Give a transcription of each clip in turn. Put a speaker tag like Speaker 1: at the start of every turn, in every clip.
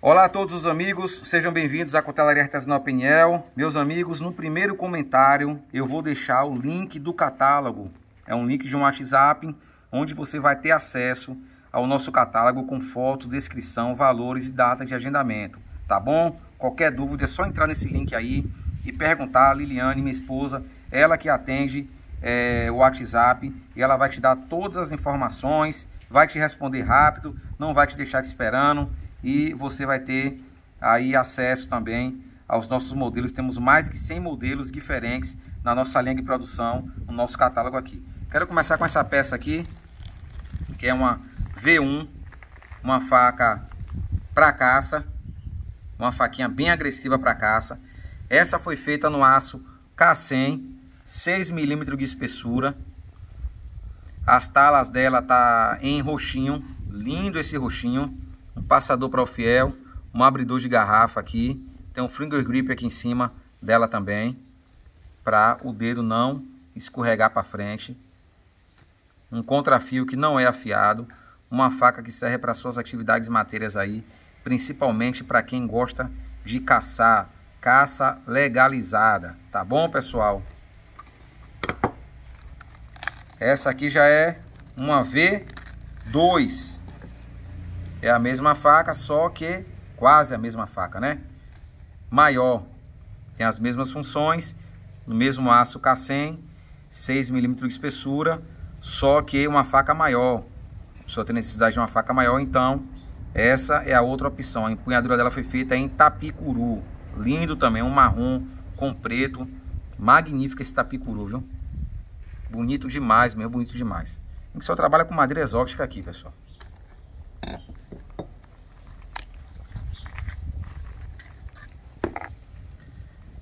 Speaker 1: Olá a todos os amigos, sejam bem-vindos à Cotelaria Artesanal Peniel. Meus amigos, no primeiro comentário eu vou deixar o link do catálogo. É um link de um WhatsApp onde você vai ter acesso ao nosso catálogo com foto, descrição, valores e data de agendamento, tá bom? Qualquer dúvida é só entrar nesse link aí e perguntar a Liliane, minha esposa, ela que atende é, o WhatsApp e ela vai te dar todas as informações, vai te responder rápido, não vai te deixar te esperando e você vai ter aí acesso também aos nossos modelos. Temos mais que 100 modelos diferentes na nossa linha de produção, no nosso catálogo aqui. Quero começar com essa peça aqui, que é uma V1, uma faca para caça, uma faquinha bem agressiva para caça. Essa foi feita no aço K100, 6 mm de espessura. As talas dela tá em roxinho, lindo esse roxinho um passador para o fiel, um abridor de garrafa aqui, tem um finger grip aqui em cima dela também, para o dedo não escorregar para frente, um contrafio que não é afiado, uma faca que serve para suas atividades matérias aí, principalmente para quem gosta de caçar, caça legalizada, tá bom, pessoal? Essa aqui já é uma V2, é a mesma faca, só que quase a mesma faca, né? Maior, tem as mesmas funções, no mesmo aço K100, 6 mm de espessura, só que uma faca maior. Só tem necessidade de uma faca maior, então essa é a outra opção. A empunhadura dela foi feita em tapicuru. Lindo também, um marrom com preto. Magnífico esse tapicuru, viu? Bonito demais, meu, bonito demais. A gente só trabalha com madeira exótica aqui, pessoal.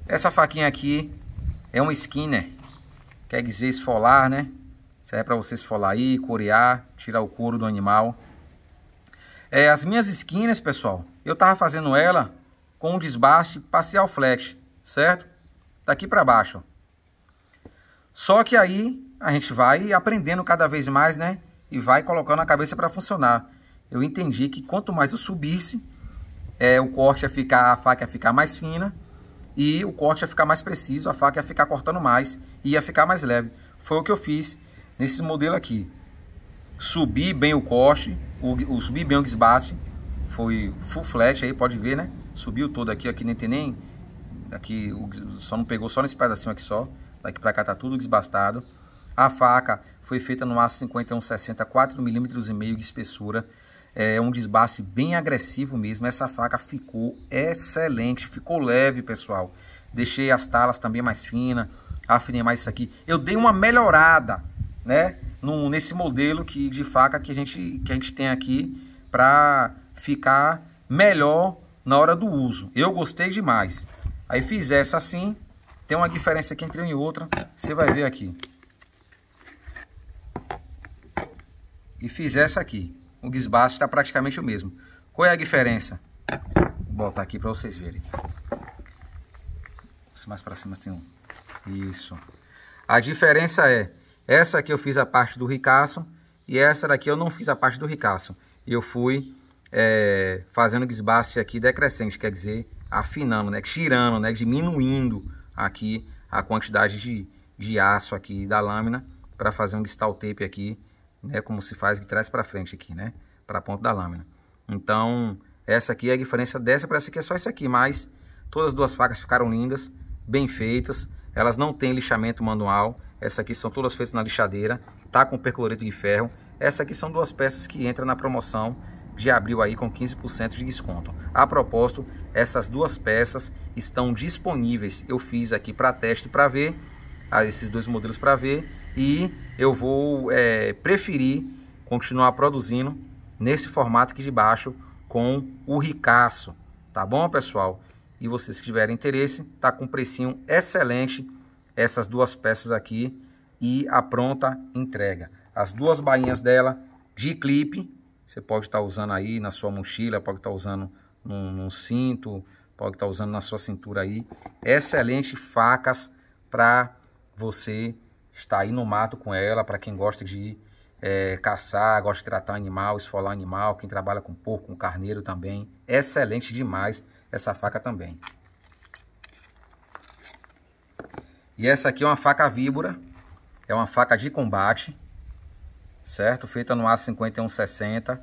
Speaker 1: Essa faquinha aqui é um skinner, quer dizer esfolar, né? Serve é para você esfolar aí, corear, tirar o couro do animal. É, as minhas esquinas, pessoal, eu tava fazendo ela com o um desbaste parcial flex, certo? Daqui para baixo. Só que aí a gente vai aprendendo cada vez mais, né? E vai colocando a cabeça para funcionar. Eu entendi que quanto mais eu subisse, é, o corte ia ficar, a faca ia ficar mais fina e o corte ia ficar mais preciso, a faca ia ficar cortando mais e ia ficar mais leve. Foi o que eu fiz nesse modelo aqui. Subi bem o corte, o, o subi bem o desbaste, foi full flat aí, pode ver, né? Subiu todo aqui, aqui nem tem nem... Aqui só não pegou, só nesse pedacinho aqui só. Daqui pra cá tá tudo desbastado. A faca foi feita no aço 5160, 4,5 mm e meio de espessura. É um desbaste bem agressivo mesmo. Essa faca ficou excelente, ficou leve, pessoal. Deixei as talas também mais finas, afinei mais isso aqui. Eu dei uma melhorada, né? No, nesse modelo que, de faca que a gente, que a gente tem aqui para ficar melhor na hora do uso. Eu gostei demais. Aí fiz essa assim, tem uma diferença aqui entre uma e outra, você vai ver aqui. E fiz essa aqui o guisbaste está praticamente o mesmo. Qual é a diferença? Vou botar aqui para vocês verem. Mais para cima assim. Isso. A diferença é, essa aqui eu fiz a parte do ricaço e essa daqui eu não fiz a parte do ricaço. Eu fui é, fazendo guisbaste aqui decrescente, quer dizer, afinando, né? tirando, né? diminuindo aqui a quantidade de, de aço aqui da lâmina para fazer um distal tape aqui né? Como se faz de trás para frente aqui, né? Para a ponta da lâmina. Então, essa aqui é a diferença dessa para essa aqui é só essa aqui, mas todas as duas facas ficaram lindas, bem feitas. Elas não têm lixamento manual. Essa aqui são todas feitas na lixadeira, tá com percloreto de ferro. Essa aqui são duas peças que entram na promoção de abril aí com 15% de desconto. A propósito, essas duas peças estão disponíveis. Eu fiz aqui para teste para ver, esses dois modelos para ver e eu vou é, preferir continuar produzindo nesse formato aqui de baixo com o ricaço, tá bom, pessoal? E vocês que tiverem interesse, tá com um precinho excelente essas duas peças aqui e a pronta entrega. As duas bainhas dela de clipe, você pode estar tá usando aí na sua mochila, pode estar tá usando num, num cinto, pode estar tá usando na sua cintura aí. Excelente facas para você está aí no mato com ela, para quem gosta de é, caçar, gosta de tratar animal, esfolar animal, quem trabalha com porco, com carneiro também. Excelente demais essa faca também. E essa aqui é uma faca víbora, é uma faca de combate, certo? Feita no A5160,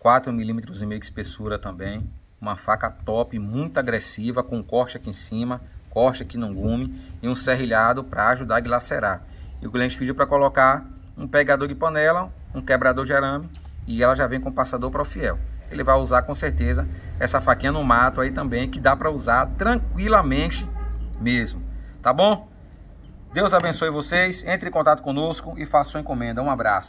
Speaker 1: 4 milímetros e meio de espessura também. Uma faca top, muito agressiva, com corte aqui em cima, corte aqui no gume e um serrilhado para ajudar a glacerar. E o cliente pediu para colocar um pegador de panela, um quebrador de arame e ela já vem com passador para o fiel. Ele vai usar com certeza essa faquinha no mato aí também, que dá para usar tranquilamente mesmo. Tá bom? Deus abençoe vocês, entre em contato conosco e faça sua encomenda. Um abraço.